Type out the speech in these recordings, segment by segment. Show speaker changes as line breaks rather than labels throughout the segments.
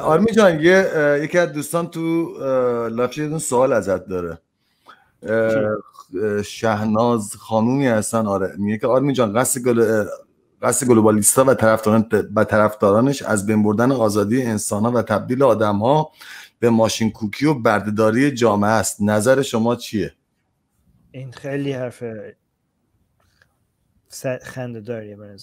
آرمی جان یه یکی از دوستان تو یه سوال ازت داره شهناز خانومی هستن آره میگه که آرمی جان قصد گل قصد گلوبالیستا و و طرفدارانش از بین بردن آزادی انسان ها و تبدیل آدم ها به ماشین کوکی و بردهداری جامعه است نظر شما چیه این خیلی حرف خنده داریه به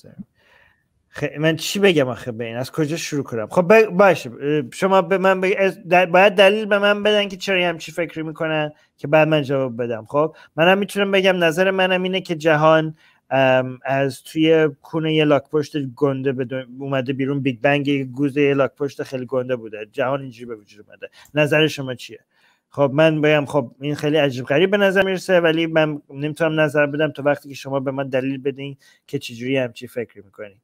من چی بگم آخه به این از کجا شروع کنم خب باشه شما به من باید دلیل به من بدن که چرا همچی فکری میکنن که بعد من جواب بدم خب منم میتونم بگم نظر منم اینه که جهان از توی کونه یه لاک پشت گنده اومده بیرون بیگ بنگ یه گوزه یه لاک پشت خیلی گنده بوده جهان اینجوری به وجود اومده نظر شما چیه خب من بگم خب این خیلی عجیب غریب به نظر میرسه ولی من نمیتونم نظر بدم تا وقتی که شما به من دلیل بدین که چجوری همچی فکر میکنین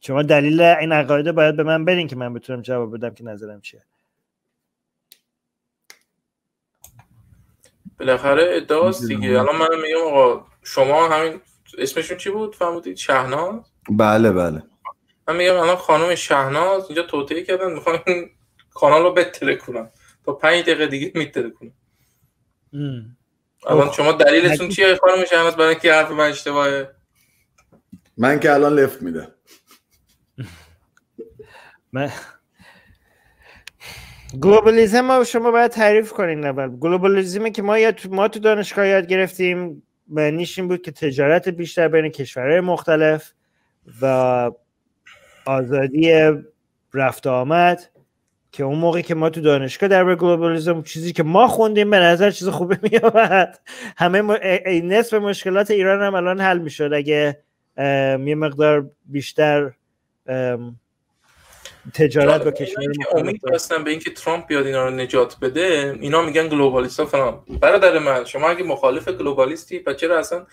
شما دلیل این عقایده باید به من برین که من بتونم جواب بدم که نظرم چیه
بالاخره ادعاست دیگه الان من میگم آقا شما همین اسمشون چی بود فرمودید شهناز
بله بله
من میگم الان خانم شهناز اینجا توتیه کردن میخوان این کانال رو بتره کنم تا پنج دقیقه دیگه میتره کنم
الان شما دلیلتون
چیه خانم شهناز برای اینکه حرف من اشتباهه
من که الان لفت میده من گلوبالیزم رو شما باید تعریف کنین اول گلوبالیزمی که ما یاد ما تو دانشگاه یاد گرفتیم معنیش این بود که تجارت بیشتر بین کشورهای مختلف و آزادی رفت آمد که اون موقعی که ما تو دانشگاه در گلوبالیزم چیزی که ما خوندیم به نظر چیز خوبه می آمد همه م... نصف مشکلات ایران هم الان حل می شد اگه یه مقدار بیشتر تجارت با آره، کشور امید داشتن
به اینکه ترامپ بیاد اینا رو نجات بده اینا میگن ها فلان برادر من شما اگه مخالف گلوبالیستی و چرا اصلا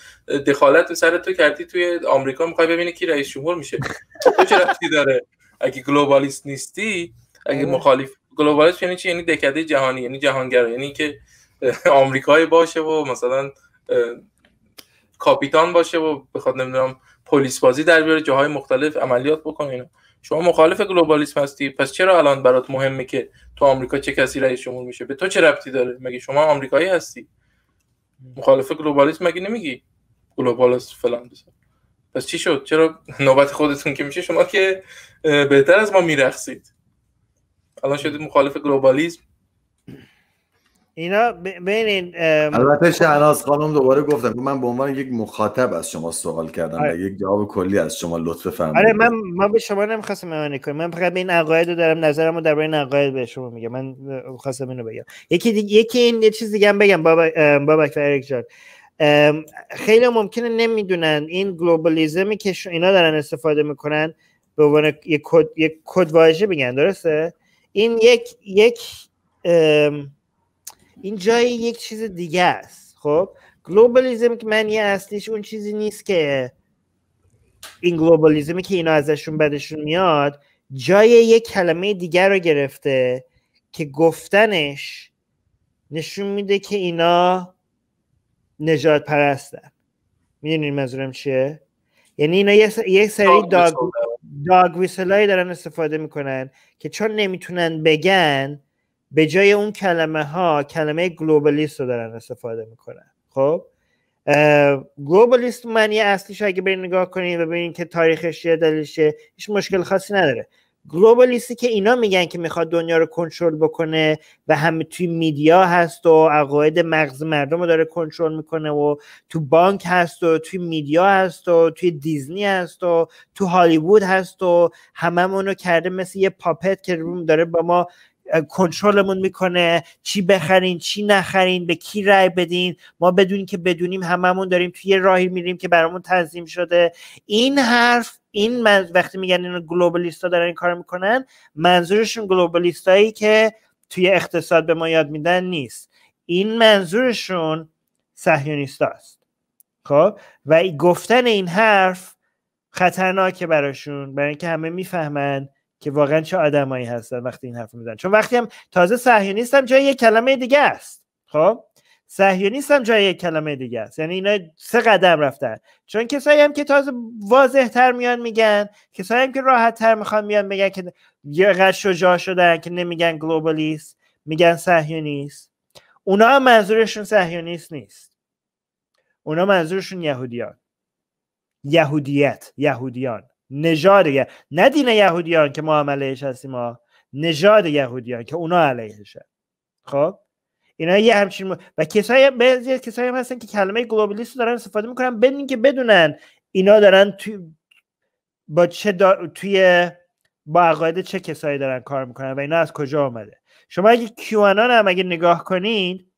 دخالت سر تو کردی توی آمریکا میخوای ببینی کی رئیس جمهور میشه تو چه داره اگه گلوبالیست نیستی اگه آره. مخالف گلوبالیست یعنی چی یعنی دکده جهانی یعنی جهانگرا یعنی که آمریکایی باشه و مثلا کاپیتان باشه و بخواد نمیدونم پلیس بازی در بیاره جاهای مختلف عملیات بکنه شما مخالف گلوبالیسم هستی پس چرا الان برات مهمه که تو آمریکا چه کسی رئیس جمهور میشه به تو چه ربطی داره مگه شما آمریکایی هستی مخالف گلوبالیسم مگه نمیگی گلوبالیسم فلان بزن پس چی شد چرا نوبت خودتون که میشه شما که بهتر از ما میرخصید الان شدید مخالف گلوبالیسم
اینا ببینید البته شهناز خانم دوباره گفتم من به عنوان یک مخاطب از شما سوال کردم آره. یک جواب کلی از شما لطف فرمودید آره من من به شما نمیخواستم معنی کنم من فقط به این عقاید رو دارم نظرمو در این عقاید به شما میگم من خواستم اینو بگم یکی یکی این یه چیز دیگه هم بگم بابا بابک و اریک جان خیلی ممکنه نمیدونن این گلوبالیزمی که اینا دارن استفاده میکنن به عنوان یک کد یک کد واژه میگن درسته این یک یک این جای یک چیز دیگه است خب گلوبالیزم که معنی اصلیش اون چیزی نیست که این گلوبالیزمی که اینا ازشون بدشون میاد جای یک کلمه دیگر رو گرفته که گفتنش نشون میده که اینا نجات پرستن میدونین منظورم چیه یعنی اینا یه سری داگ, داگ هایی دارن استفاده میکنن که چون نمیتونن بگن به جای اون کلمه ها کلمه گلوبالیست رو دارن استفاده میکنن خب گلوبالیست معنی اصلیش اگه برین نگاه کنین و ببینین که تاریخش چیه دلیلشه هیچ مشکل خاصی نداره گلوبالیستی که اینا میگن که میخواد دنیا رو کنترل بکنه و همه توی میدیا هست و عقاید مغز مردم رو داره کنترل میکنه و تو بانک هست و توی میدیا هست و توی دیزنی هست و تو هالیوود هست و هممون رو کرده مثل یه پاپت که داره با ما کنترلمون میکنه چی بخرین چی نخرین به کی رأی بدین ما بدون که بدونیم هممون داریم توی یه راهی میریم که برامون تنظیم شده این حرف این من وقتی میگن اینو گلوبالیستا دارن این کار میکنن منظورشون گلوبالیستایی که توی اقتصاد به ما یاد میدن نیست این منظورشون است خب و گفتن این حرف خطرناکه براشون برای اینکه همه میفهمن که واقعا چه آدمایی هستن وقتی این حرف میزنن چون وقتی هم تازه صهیونیست هم جای یک کلمه دیگه است خب صهیونیست هم جای یک کلمه دیگه است یعنی اینا سه قدم رفتن چون کسایی هم که تازه واضح تر میان میگن کسایی هم که راحت تر میخوان میان میگن که یه شجاع شدن که نمیگن گلوبالیست میگن صهیونیست اونا هم منظورشون صهیونیست نیست اونا منظورشون یهودیان یهودیت یهودیان نژاد نه دین یهودیان که ما هم علیهش هستیم ما نژاد یهودیان که اونا علیهشه خب اینا یه همچین و کسایی بعضی کسایی هم هستن که کلمه گلوبالیست رو دارن استفاده میکنن بدون که بدونن اینا دارن توی با چه توی با عقاید چه کسایی دارن کار میکنن و اینا از کجا آمده شما اگه کیوانان هم اگه نگاه کنید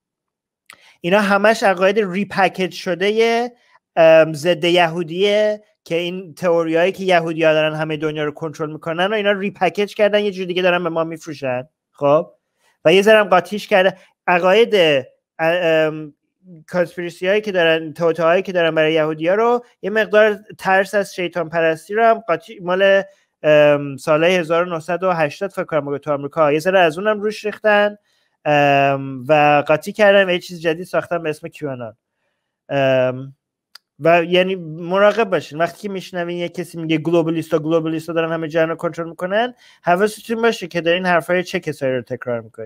اینا همش عقاید ریپکج شده ضد یهودیه که این تئوریایی که یهودیا دارن همه دنیا رو کنترل میکنن و اینا ریپکیج کردن یه جور دیگه دارن به ما میفروشن خب و یه هم قاطیش کرده عقاید کانسپیرسی هایی که دارن توته هایی که دارن برای یهودیا رو یه مقدار ترس از شیطان پرستی رو هم قاطی مال سال 1980 فکر کنم تو آمریکا یه ذره از اونم روش ریختن و قاطی کردم یه چیز جدید ساختم به اسم کیوانان و یعنی مراقب باشین وقتی که میشنوین یه کسی میگه گلوبالیستا گلوبالیستا دارن همه جهان رو کنترل میکنن حواستون باشه که دارین حرفای چه کسایی رو تکرار میکنین